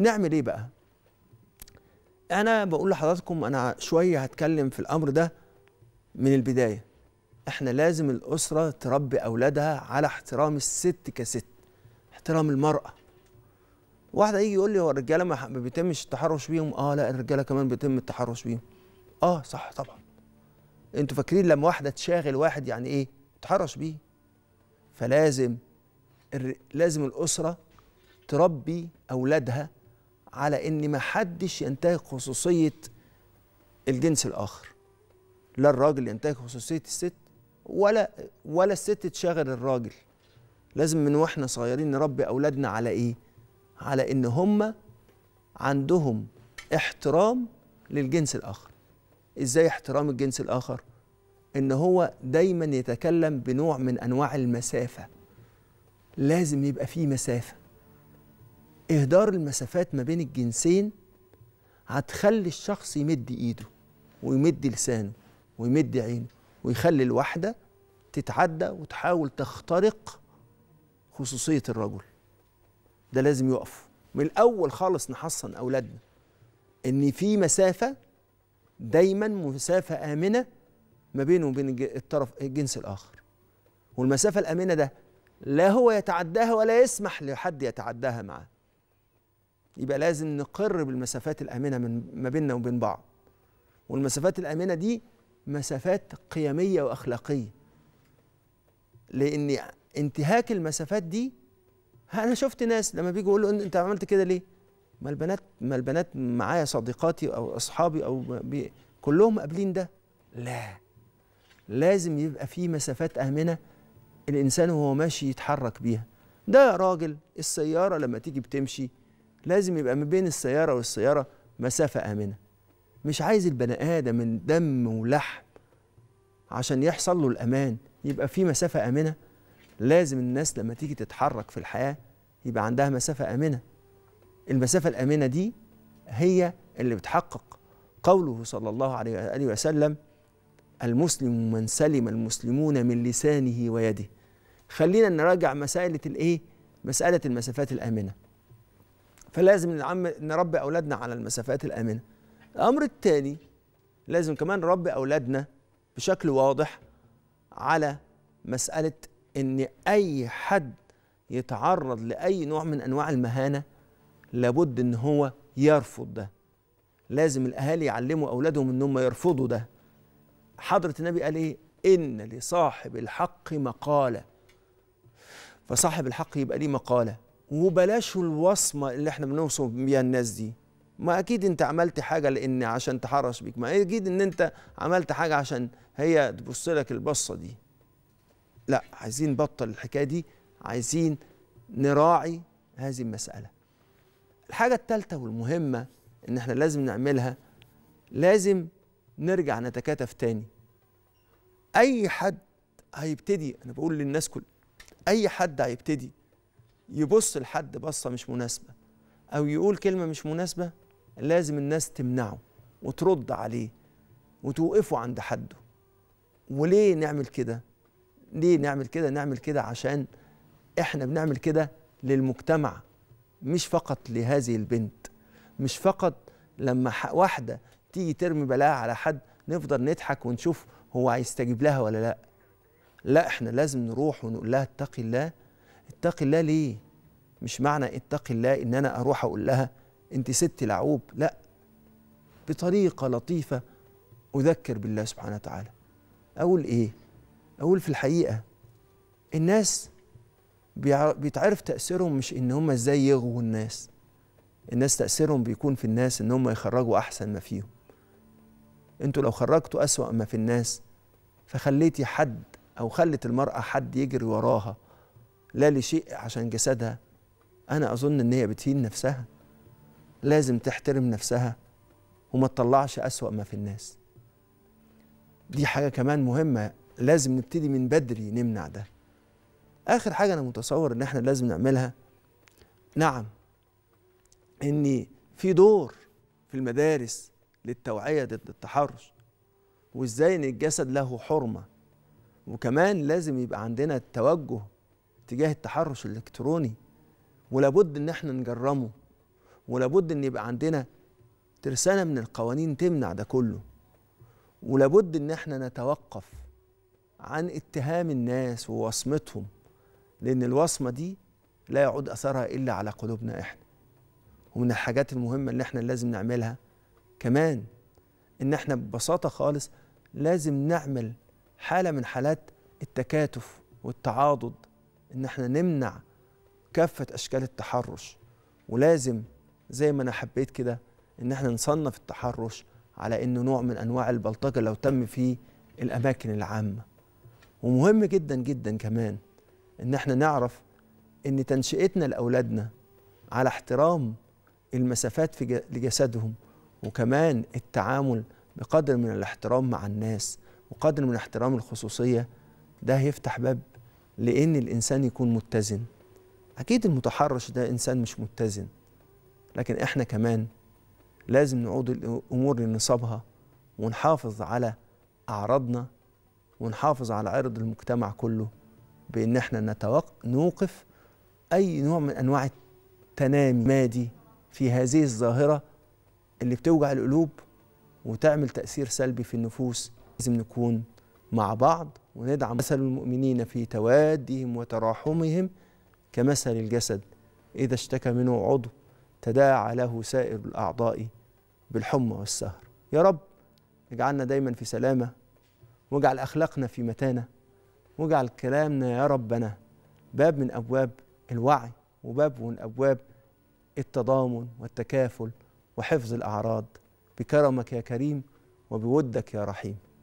نعمل ايه بقى انا بقول لحضراتكم انا شويه هتكلم في الامر ده من البدايه احنا لازم الاسره تربي اولادها على احترام الست كست احترام المراه واحد يجي يقول لي هو الرجاله ما بيتمش التحرش بيهم اه لا الرجاله كمان بيتم التحرش بيهم اه صح طبعا انتوا فاكرين لما واحده تشاغل واحد يعني ايه تحرش بيه فلازم الر... لازم الاسره تربي اولادها على ان ما حدش ينتهك خصوصيه الجنس الاخر لا الراجل ينتهك خصوصيه الست ولا ولا الست تشغل الراجل لازم من واحنا صغيرين نربي اولادنا على ايه على ان هم عندهم احترام للجنس الاخر ازاي احترام الجنس الاخر ان هو دايما يتكلم بنوع من انواع المسافه لازم يبقى فيه مسافه إهدار المسافات ما بين الجنسين هتخلي الشخص يمد إيده ويمد لسانه ويمد عينه ويخلي الواحدة تتعدى وتحاول تخترق خصوصية الرجل ده لازم يقف من الأول خالص نحصن أولادنا إن في مسافة دايما مسافة آمنة ما بينه وبين الطرف الجنس الآخر والمسافة الآمنة ده لا هو يتعداها ولا يسمح لحد يتعداها معاه يبقى لازم نقر بالمسافات الامنه من ما بيننا وبين بعض والمسافات الامنه دي مسافات قيميه واخلاقيه لان انتهاك المسافات دي انا شفت ناس لما بيجوا يقولوا انت عملت كده ليه ما البنات ما البنات معايا صديقاتي او اصحابي او بي كلهم قابلين ده لا لازم يبقى في مسافات امنه الانسان وهو ماشي يتحرك بيها ده يا راجل السياره لما تيجي بتمشي لازم يبقى ما بين السيارة والسيارة مسافة آمنة مش عايز البني آدم من دم ولحم عشان يحصل له الأمان يبقى في مسافة آمنة لازم الناس لما تيجي تتحرك في الحياة يبقى عندها مسافة آمنة المسافة الآمنة دي هي اللي بتحقق قوله صلى الله عليه وآله وسلم المسلم من سلم المسلمون من لسانه ويده خلينا نراجع مسألة الإيه؟ مسألة المسافات الآمنة فلازم نعم نربي اولادنا على المسافات الامنه الامر الثاني لازم كمان نربي اولادنا بشكل واضح على مساله ان اي حد يتعرض لاي نوع من انواع المهانه لابد ان هو يرفض ده لازم الاهالي يعلموا اولادهم ان هم يرفضوا ده حضره النبي قال ايه ان لصاحب الحق مقاله فصاحب الحق يبقى ليه مقاله وبلاش الوصمه اللي احنا بنوصم بيها الناس دي ما اكيد انت عملت حاجه لان عشان تحرش بيك ما اكيد ان انت عملت حاجه عشان هي تبص لك البصه دي لا عايزين نبطل الحكايه دي عايزين نراعي هذه المساله الحاجه الثالثه والمهمه ان احنا لازم نعملها لازم نرجع نتكاتف تاني اي حد هيبتدي انا بقول للناس كل اي حد هيبتدي يبص لحد بصه مش مناسبه او يقول كلمه مش مناسبه لازم الناس تمنعه وترد عليه وتوقفه عند حده وليه نعمل كده ليه نعمل كده نعمل كده عشان احنا بنعمل كده للمجتمع مش فقط لهذه البنت مش فقط لما واحده تيجي ترمي بلاها على حد نفضل نضحك ونشوف هو هيستجيب لها ولا لا لا احنا لازم نروح ونقول لها اتقي الله اتقي الله ليه مش معنى اتقي الله ان انا اروح اقول لها انت ست لعوب لا بطريقه لطيفه اذكر بالله سبحانه وتعالى اقول ايه اقول في الحقيقه الناس بيتعرف تاثيرهم مش ان هم ازاي يغووا الناس الناس تاثيرهم بيكون في الناس ان هم يخرجوا احسن ما فيهم انتوا لو خرجتوا اسوا ما في الناس فخليتي حد او خلت المراه حد يجري وراها لا لشيء عشان جسدها أنا أظن إن هي بتهين نفسها لازم تحترم نفسها وما تطلعش أسوأ ما في الناس دي حاجة كمان مهمة لازم نبتدي من بدري نمنع ده آخر حاجة أنا متصور إن إحنا لازم نعملها نعم إن في دور في المدارس للتوعية ضد التحرش وإزاي إن الجسد له حرمة وكمان لازم يبقى عندنا التوجه اتجاه التحرش الالكتروني ولابد ان احنا نجرمه ولابد ان يبقى عندنا ترسانه من القوانين تمنع ده كله ولابد ان احنا نتوقف عن اتهام الناس ووصمتهم لان الوصمه دي لا يعود اثرها الا على قلوبنا احنا ومن الحاجات المهمه اللي احنا لازم نعملها كمان ان احنا ببساطه خالص لازم نعمل حاله من حالات التكاتف والتعاضد ان احنا نمنع كافه اشكال التحرش ولازم زي ما انا حبيت كده ان احنا نصنف التحرش على انه نوع من انواع البلطجه لو تم في الاماكن العامه ومهم جدا جدا كمان ان احنا نعرف ان تنشئتنا لاولادنا على احترام المسافات في لجسدهم وكمان التعامل بقدر من الاحترام مع الناس وقدر من احترام الخصوصيه ده هيفتح باب لان الانسان يكون متزن اكيد المتحرش ده انسان مش متزن لكن احنا كمان لازم نعود الامور لنصابها ونحافظ على اعراضنا ونحافظ على عرض المجتمع كله بان احنا نتوق... نوقف اي نوع من انواع التنامي في هذه الظاهره اللي بتوجع القلوب وتعمل تاثير سلبي في النفوس لازم نكون مع بعض وندعم مثل المؤمنين في توادهم وتراحمهم كمثل الجسد إذا اشتكى منه عضو تداعى له سائر الأعضاء بالحمى والسهر يا رب اجعلنا دايما في سلامة واجعل أخلاقنا في متانة واجعل كلامنا يا ربنا باب من أبواب الوعي وباب من أبواب التضامن والتكافل وحفظ الأعراض بكرمك يا كريم وبودك يا رحيم